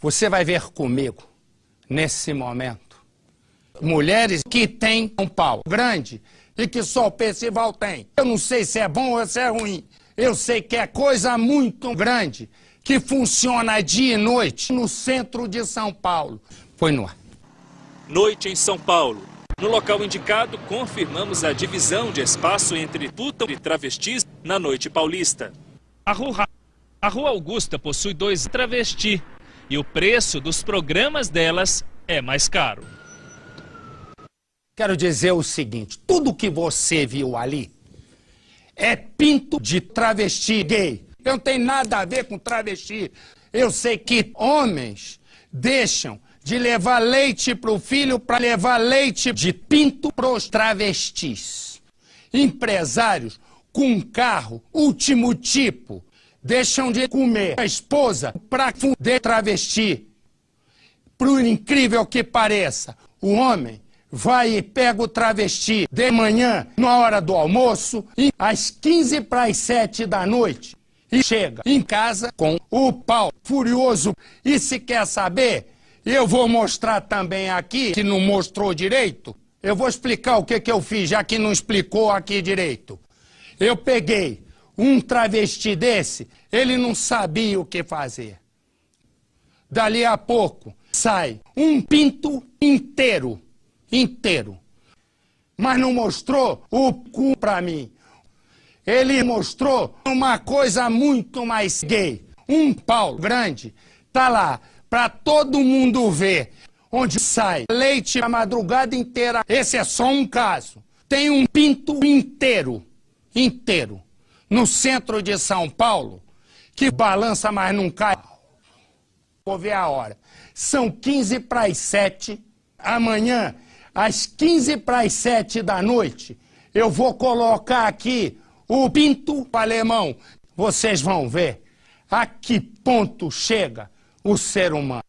Você vai ver comigo, nesse momento, mulheres que têm um pau grande e que só o Percival tem. Eu não sei se é bom ou se é ruim. Eu sei que é coisa muito grande, que funciona dia e noite no centro de São Paulo. Foi no ar. Noite em São Paulo. No local indicado, confirmamos a divisão de espaço entre putas e travestis na noite paulista. A rua, a rua Augusta possui dois travestis e o preço dos programas delas é mais caro. Quero dizer o seguinte: tudo que você viu ali é pinto de travesti gay. não tem nada a ver com travesti. Eu sei que homens deixam de levar leite para o filho para levar leite de pinto para os travestis. Empresários com um carro último tipo deixam de comer a esposa para fuder travesti. Por incrível que pareça, o homem vai e pega o travesti de manhã, na hora do almoço, e às 15 para as 7 da noite, e chega em casa com o pau furioso. E se quer saber, eu vou mostrar também aqui, que não mostrou direito, eu vou explicar o que, que eu fiz, já que não explicou aqui direito. Eu peguei um travesti desse, ele não sabia o que fazer. Dali a pouco sai um pinto inteiro, inteiro. Mas não mostrou o cu para mim. Ele mostrou uma coisa muito mais gay. Um pau grande tá lá para todo mundo ver, onde sai leite a madrugada inteira. Esse é só um caso. Tem um pinto inteiro, inteiro no centro de São Paulo, que balança, mas não cai. Vou ver a hora. São 15 para as 7. Amanhã, às 15 para as 7 da noite, eu vou colocar aqui o pinto alemão. Vocês vão ver a que ponto chega o ser humano.